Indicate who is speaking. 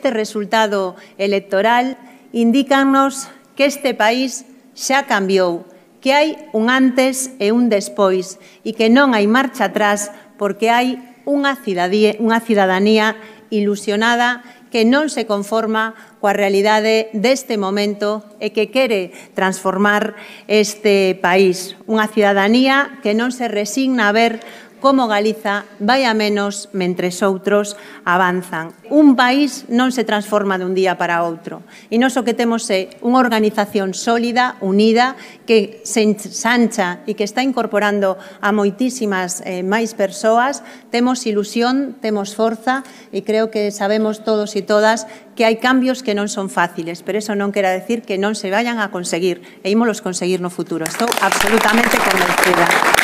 Speaker 1: Este resultado electoral indícanos que este país xa cambiou, que hai un antes e un despois e que non hai marcha atrás porque hai unha cidadía, unha cidadanía ilusionada que non se conforma coa realidade deste momento e que quere transformar este país. Unha cidadanía que non se resigna a ver como Galiza vai a menos mentre outros avanzan. Un país non se transforma dun día para outro. E nós o que temos é unha organización sólida, unida, que se ensancha e que está incorporando a moitísimas eh, máis persoas. Temos ilusión, temos forza e creo que sabemos todos e todas que hai cambios que non son fáciles, pero eso non quera decir que non se vayan a conseguir e ímolos conseguir no futuro. Estou absolutamente convencida.